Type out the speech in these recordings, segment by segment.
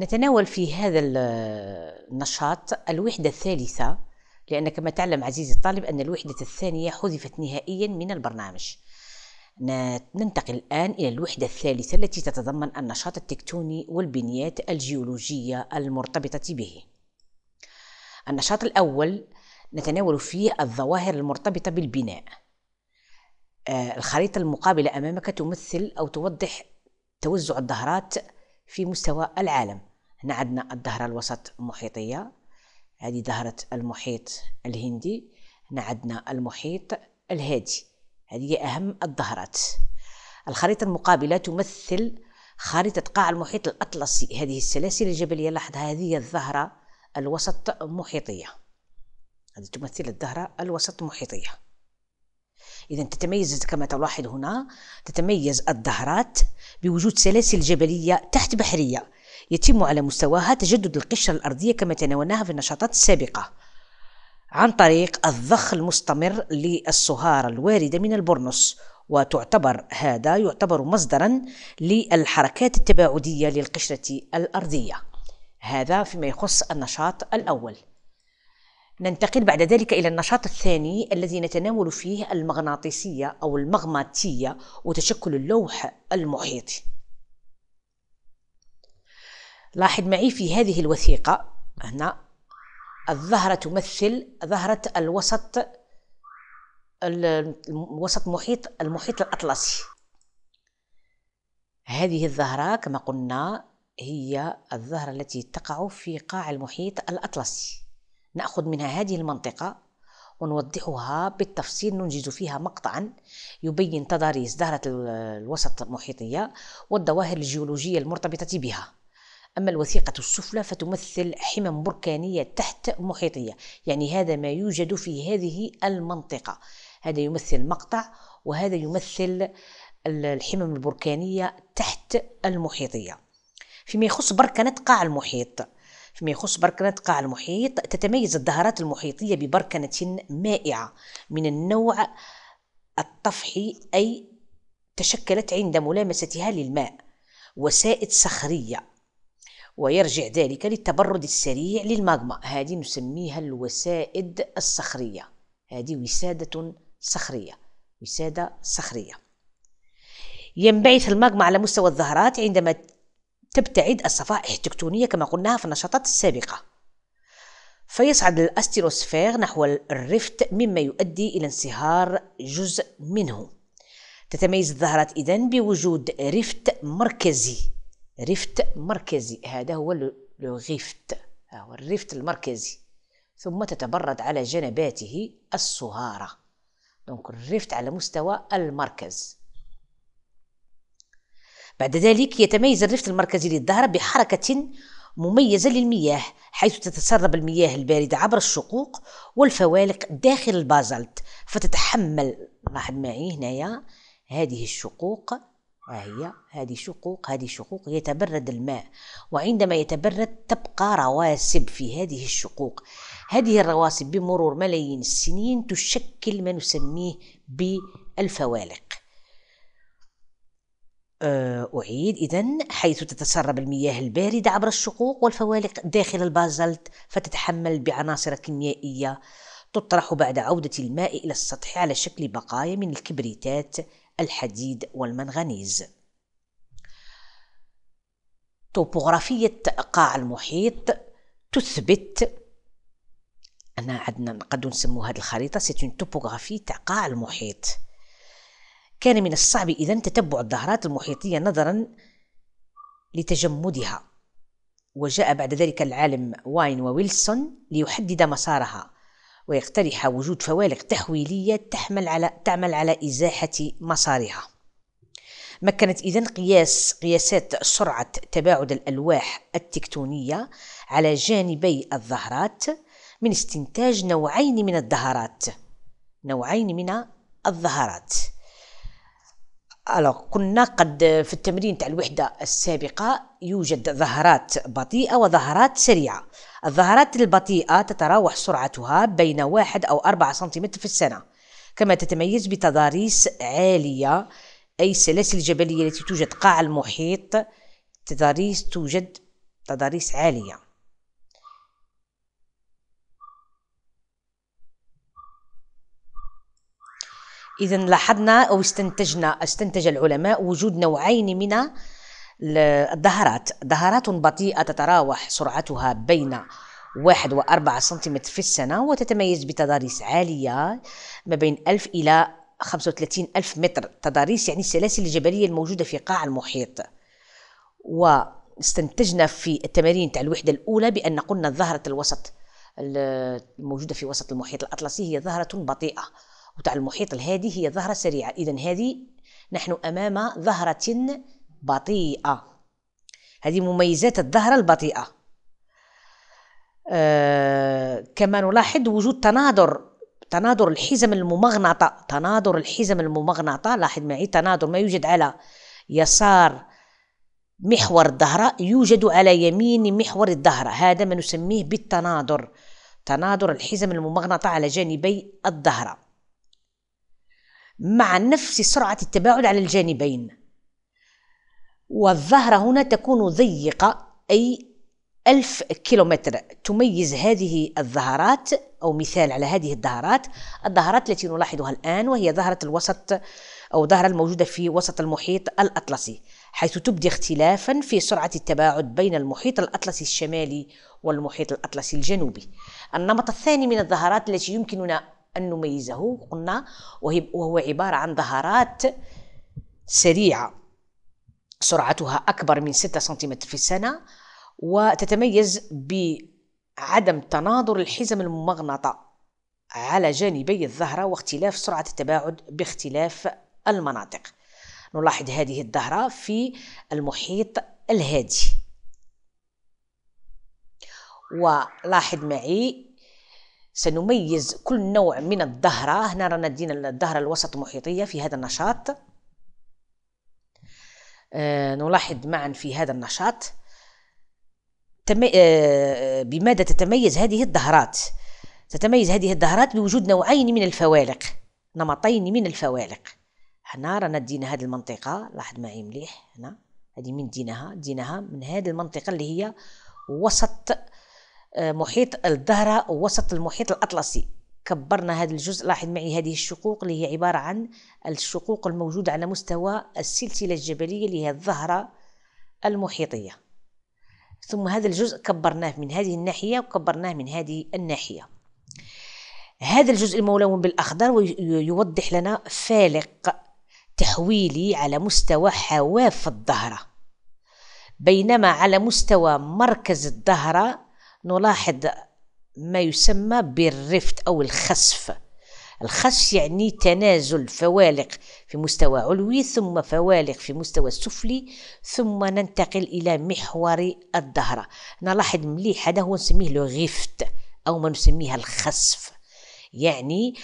نتناول في هذا النشاط الوحدة الثالثة لأن كما تعلم عزيزي الطالب أن الوحدة الثانية حذفت نهائيا من البرنامج ننتقل الآن إلى الوحدة الثالثة التي تتضمن النشاط التكتوني والبنيات الجيولوجية المرتبطة به النشاط الأول نتناول فيه الظواهر المرتبطة بالبناء آه، الخريطة المقابلة أمامك تمثل أو توضح توزع الظهرات في مستوى العالم هنا عندنا الظهره الوسط المحيطية هذه ظهره المحيط الهندي هنا عندنا المحيط الهادي هذه هي أهم الظهرات الخريطة المقابلة تمثل خريطة قاع المحيط الأطلسي هذه السلاسل الجبلية لاحظ هذه الظهرة الوسط محيطية هذه تمثل الظهرة الوسط محيطية إذا تتميز كما تلاحظ هنا تتميز الظهرات بوجود سلاسل جبلية تحت بحرية يتم على مستواها تجدد القشرة الأرضية كما تناولناها في النشاطات السابقة عن طريق الضخ المستمر للصهارة الواردة من البرنس وتعتبر هذا يعتبر مصدرا للحركات التباعدية للقشرة الأرضية هذا فيما يخص النشاط الأول ننتقل بعد ذلك إلى النشاط الثاني الذي نتناول فيه المغناطيسية أو المغماتية وتشكل اللوح المحيطي لاحظ معي في هذه الوثيقة هنا الظهرة تمثل ظهرة الوسط الوسط محيط المحيط الأطلسي هذه الظهرة كما قلنا هي الظهرة التي تقع في قاع المحيط الأطلسي نأخذ منها هذه المنطقة ونوضحها بالتفصيل ننجز فيها مقطعا يبين تضاريس ظهرة الوسط المحيطية والظواهر الجيولوجية المرتبطة بها أما الوثيقة السفلى فتمثل حمم بركانية تحت محيطية يعني هذا ما يوجد في هذه المنطقة هذا يمثل مقطع وهذا يمثل الحمم البركانية تحت المحيطية فيما يخص بركنة قاع المحيط فيما يخص بركنة قاع المحيط تتميز الظهرات المحيطية ببركنة مائعة من النوع الطفحي أي تشكلت عند ملامستها للماء وسائد صخرية ويرجع ذلك للتبرد السريع للماغما هذه نسميها الوسائد الصخرية هذه وسادة صخرية وسادة صخرية ينبعث الماغما على مستوى الظهرات عندما تبتعد الصفائح التكتونية كما قلناها في النشاطات السابقة فيصعد الأستيروسفير نحو الرفت مما يؤدي إلى انصهار جزء منه تتميز الظهرات إذن بوجود رفت مركزي ريفت مركزي هذا هو لو ريفت هو الريفت المركزي ثم تتبرد على جنباته الصهارة دونك الريفت على مستوى المركز بعد ذلك يتميز الريفت المركزي للظهر بحركة مميزة للمياه حيث تتسرب المياه الباردة عبر الشقوق والفوالق داخل البازلت فتتحمل لاحظ معي هنايا هذه الشقوق هي هذه شقوق هذه شقوق يتبرد الماء وعندما يتبرد تبقى رواسب في هذه الشقوق هذه الرواسب بمرور ملايين السنين تشكل ما نسميه بالفوالق آه، أعيد إذا حيث تتسرب المياه الباردة عبر الشقوق والفوالق داخل البازلت فتتحمل بعناصر كيميائية تطرح بعد عودة الماء إلى السطح على شكل بقايا من الكبريتات الحديد والمنغنيز توبوغرافية قاع المحيط تثبت أنا عندنا نقدر نسمو هذه الخريطة سيت توبوغرافي تاع قاع المحيط كان من الصعب إذا تتبع الظاهرات المحيطية نظرا لتجمدها وجاء بعد ذلك العالم واين وويلسون ليحدد مسارها ويقترح وجود فوالق تحويلية تحمل على تعمل على إزاحة مسارها مكنت إذن قياس قياسات سرعة تباعد الألواح التكتونية على جانبي الظهرات من استنتاج نوعين من الظهرات نوعين من الظهرات كنا قد في التمرين تاع الوحدة السابقة يوجد ظهرات بطيئة وظهرات سريعة الظهرات البطيئة تتراوح سرعتها بين واحد أو أربعة سنتيمتر في السنة كما تتميز بتضاريس عالية أي السلاسل الجبلية التي توجد قاع المحيط تضاريس توجد تضاريس عالية إذا لاحظنا أو استنتجنا استنتج العلماء وجود نوعين من الظهرات ظهرات بطيئة تتراوح سرعتها بين واحد وأربعة سنتيمتر في السنة وتتميز بتضاريس عالية ما بين ألف إلى 35 ألف متر تضاريس يعني السلاسل الجبلية الموجودة في قاع المحيط واستنتجنا في التمارين تاع الوحدة الأولى بأن قلنا ظهرة الوسط الموجودة في وسط المحيط الأطلسي هي ظهرة بطيئة وتاع المحيط الهادي هي ظهرة سريعة إذا هذه نحن أمام ظهرة بطيئة هذه مميزات الظهرة البطيئة آه كما نلاحظ وجود تناظر تناظر الحزم الممغنطة تناظر الحزم الممغنطة لاحظ معي تناظر ما يوجد على يسار محور الظهرة يوجد على يمين محور الظهرة هذا ما نسميه بالتناظر تناظر الحزم الممغنطة على جانبي الظهره مع نفس سرعة التباعد على الجانبين والظهر هنا تكون ضيقة أي ألف كيلومتر تميز هذه الظهرات أو مثال على هذه الظهرات الظهرات التي نلاحظها الآن وهي ظهرة الوسط أو ظهرة الموجودة في وسط المحيط الأطلسي حيث تبدي اختلافا في سرعة التباعد بين المحيط الأطلسي الشمالي والمحيط الأطلسي الجنوبي النمط الثاني من الظهرات التي يمكننا أن نميزه قلنا وهو عبارة عن ظهرات سريعة سرعتها أكبر من 6 سنتيمتر في السنة وتتميز بعدم تناظر الحزم المغنطة على جانبي الظهرة واختلاف سرعة التباعد باختلاف المناطق نلاحظ هذه الظهرة في المحيط الهادي ولاحظ معي سنميز كل نوع من الظهره هنا رانا دينا الظهره الوسط محيطية في هذا النشاط آه، نلاحظ معا في هذا النشاط تمي... آه، بماذا تتميز هذه الظهرات تتميز هذه الظهرات بوجود نوعين من الفوالق نمطين من الفوالق هنا رانا دينا هذه المنطقة لاحظ معي مليح هنا هذه من دينها دينها من هذه المنطقة اللي هي وسط آه، محيط الدهرة وسط المحيط الأطلسي كبرنا هذا الجزء لاحظ معي هذه الشقوق اللي هي عبارة عن الشقوق الموجودة على مستوى السلسلة الجبلية اللي هي الظهرة المحيطية ثم هذا الجزء كبرناه من هذه الناحية وكبرناه من هذه الناحية هذا الجزء الملون بالأخضر يوضح لنا فالق تحويلي على مستوى حواف الظهره بينما على مستوى مركز الظهره نلاحظ ما يسمى بالرفت أو الخسف الخس يعني تنازل فوالق في مستوى علوي ثم فوالق في مستوى السفلي ثم ننتقل إلى محور الظهر نلاحظ مليح هذا هو نسميه لو غفت أو ما نسميها الخسف يعني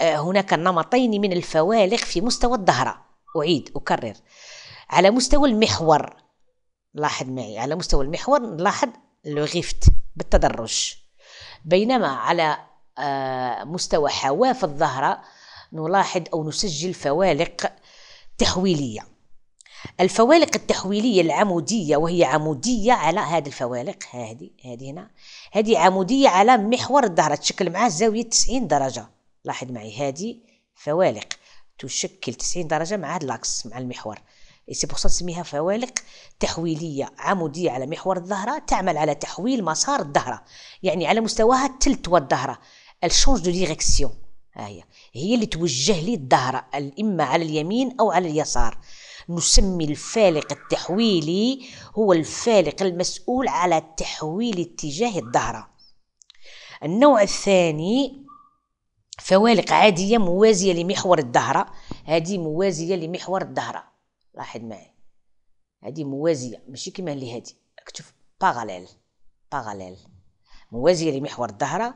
آه، هناك نمطين من الفوالق في مستوى الظهر أعيد أكرر على مستوى المحور لاحظ معي على مستوى المحور نلاحظ لوغيفت بالتدرج بينما على آه، مستوى حواف الظهرة نلاحظ أو نسجل فوالق تحويلية الفوالق التحويلية العمودية وهي عمودية على هذه الفوالق هذه هذه هنا هذه عمودية على محور الظهر تشكل معاه زاوية 90 درجة لاحظ معي هذه فوالق تشكل 90 درجة مع هذا الأكس مع المحور سي بور نسميها فوالق تحويليه عموديه على محور الظهره تعمل على تحويل مسار الظهره يعني على مستواها الثلث والظهره الشونج دو ديريكسيون هي هي اللي توجه لي الظهره اما على اليمين او على اليسار نسمي الفالق التحويلي هو الفالق المسؤول على تحويل اتجاه الظهره النوع الثاني فوالق عاديه موازيه لمحور الظهره هذه موازيه لمحور الظهره لاحظ معي هذه موازيه ماشي كيما اللي هذه اكتب باراليل باراليل موازيه لمحور الظهره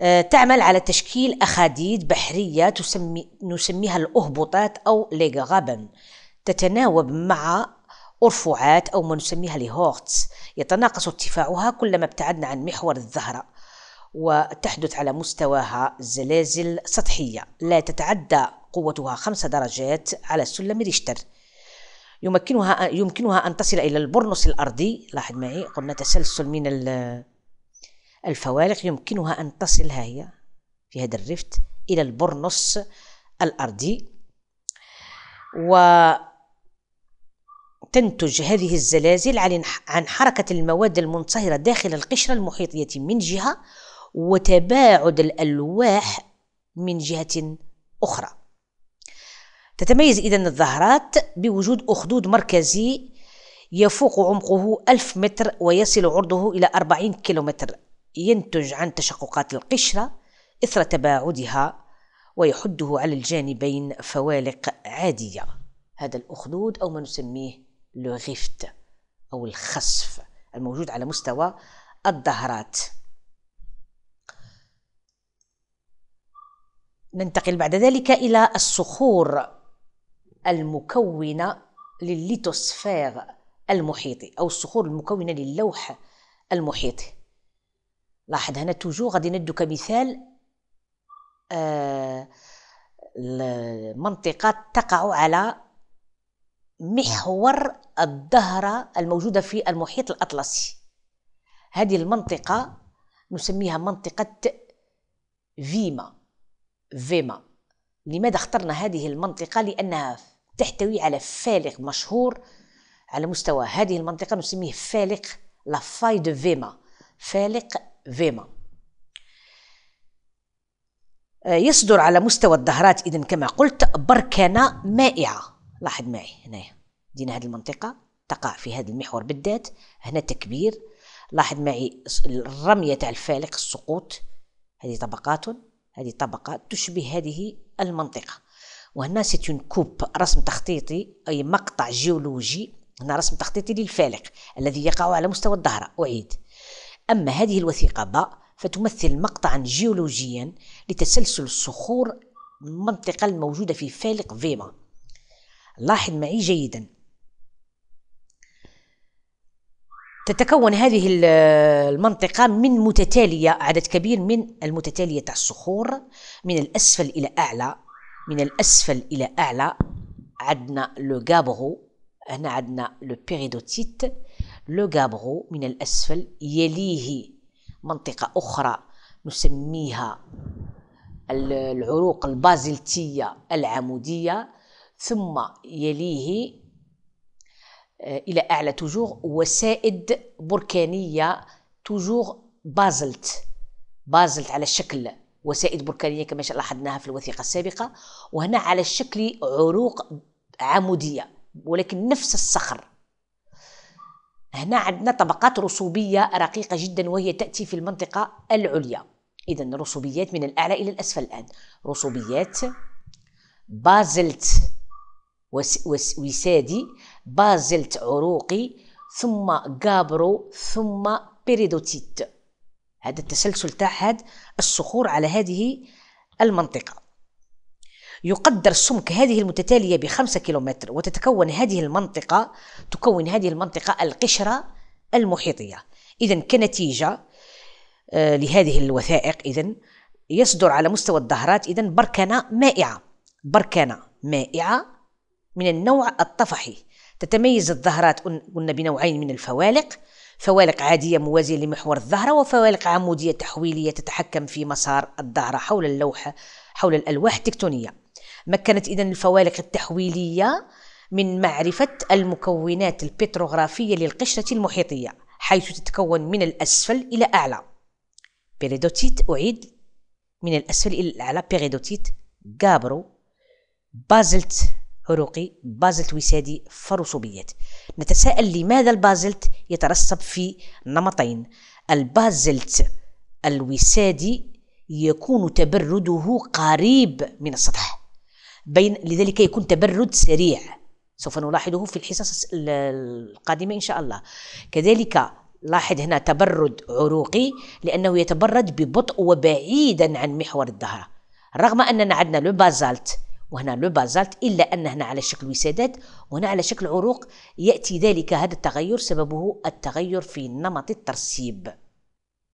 آه، تعمل على تشكيل أخاديد بحرية تسمي نسميها الأهبوطات أو ليغابن تتناوب مع أرفعات أو ما نسميها لهورتس يتناقص ارتفاعها كلما ابتعدنا عن محور الزهرة وتحدث على مستواها زلازل سطحية لا تتعدى قوتها خمس درجات على سلم ريشتر يمكنها يمكنها أن تصل إلى البرنس الأرضي لاحظ معي قلنا تسلسل من الفوالق يمكنها أن تصل ها هي في هذا الريفت إلى البرنس الأرضي و تنتج هذه الزلازل عن حركة المواد المنصهرة داخل القشرة المحيطية من جهة وتباعد الألواح من جهة أخرى تتميز إذا الظهرات بوجود أخدود مركزي يفوق عمقه ألف متر ويصل عرضه إلى أربعين كيلومتر ينتج عن تشققات القشرة إثر تباعدها ويحده على الجانبين فوالق عادية هذا الأخدود أو ما نسميه لغفت أو الخسف الموجود على مستوى الظهرات ننتقل بعد ذلك إلى الصخور المكونة للليتوسفير المحيطي أو الصخور المكونة للوح المحيطي لاحظ هنا توجو غادي ندو كمثال آه، المنطقة تقع على محور الدهرة الموجودة في المحيط الأطلسي هذه المنطقة نسميها منطقة فيما فيما لماذا اخترنا هذه المنطقة لأنها تحتوي على فالق مشهور على مستوى هذه المنطقة نسميه فالق لافاي دو فيما فالق فيما آه، يصدر على مستوى الظهرات إذا كما قلت بركانة مائعة لاحظ معي هنا دينا هذه المنطقة تقع في هذا المحور بالذات هنا تكبير لاحظ معي الرمية تاع الفالق السقوط هذه طبقات هذه طبقة تشبه هذه المنطقة وهنا سيت اون كوب رسم تخطيطي أي مقطع جيولوجي هنا رسم تخطيطي للفالق الذي يقع على مستوى الظهر أعيد أما هذه الوثيقة ب فتمثل مقطعا جيولوجيا لتسلسل الصخور المنطقة الموجودة في فالق فيما لاحظ معي جيدا تتكون هذه المنطقة من متتالية عدد كبير من المتتالية تاع الصخور من الأسفل إلى أعلى من الأسفل إلى أعلى عندنا لو غابرو هنا عندنا لو بيريدوتيت لو غابرو من الأسفل يليه منطقة أخرى نسميها العروق البازلتية العمودية ثم يليه آه، إلى أعلى توجور وسائد بركانية توجور بازلت بازلت على شكل وسائد بركانية كما لاحظناها في الوثيقة السابقة وهنا على شكل عروق عمودية ولكن نفس الصخر هنا عندنا طبقات رسوبية رقيقة جدا وهي تأتي في المنطقة العليا إذا رسوبيات من الأعلى إلى الأسفل الآن رسوبيات بازلت وسادي بازلت عروقي ثم جابرو ثم بيريدوتيت هذا التسلسل هاد الصخور على هذه المنطقة يقدر سمك هذه المتتالية بخمسة كيلومتر وتتكون هذه المنطقة تكون هذه المنطقة القشرة المحيطية إذا كنتيجة آه، لهذه الوثائق إذا يصدر على مستوى الظهرات إذا بركنة مائعة بركنة مائعة من النوع الطفحي تتميز الظهرات قلنا بنوعين من الفوالق فوالق عادية موازية لمحور الظهرة وفوالق عمودية تحويلية تتحكم في مسار الظهرة حول اللوحة حول الألواح التكتونية مكنت إذن الفوالق التحويلية من معرفة المكونات البتروغرافية للقشرة المحيطية حيث تتكون من الأسفل إلى أعلى بيريدوتيت أعيد من الأسفل إلى الأعلى بيريدوتيت جابرو بازلت هروقي بازلت وسادي فرسوبيات نتساءل لماذا البازلت يترسب في نمطين البازلت الوسادي يكون تبرده قريب من السطح بين لذلك يكون تبرد سريع سوف نلاحظه في الحصص القادمة إن شاء الله كذلك لاحظ هنا تبرد عروقي لأنه يتبرد ببطء وبعيدا عن محور الظهر رغم أننا عندنا لو بازالت وهنا لو بازالت إلا هنا على شكل وسادات وهنا على شكل عروق يأتي ذلك هذا التغير سببه التغير في نمط الترسيب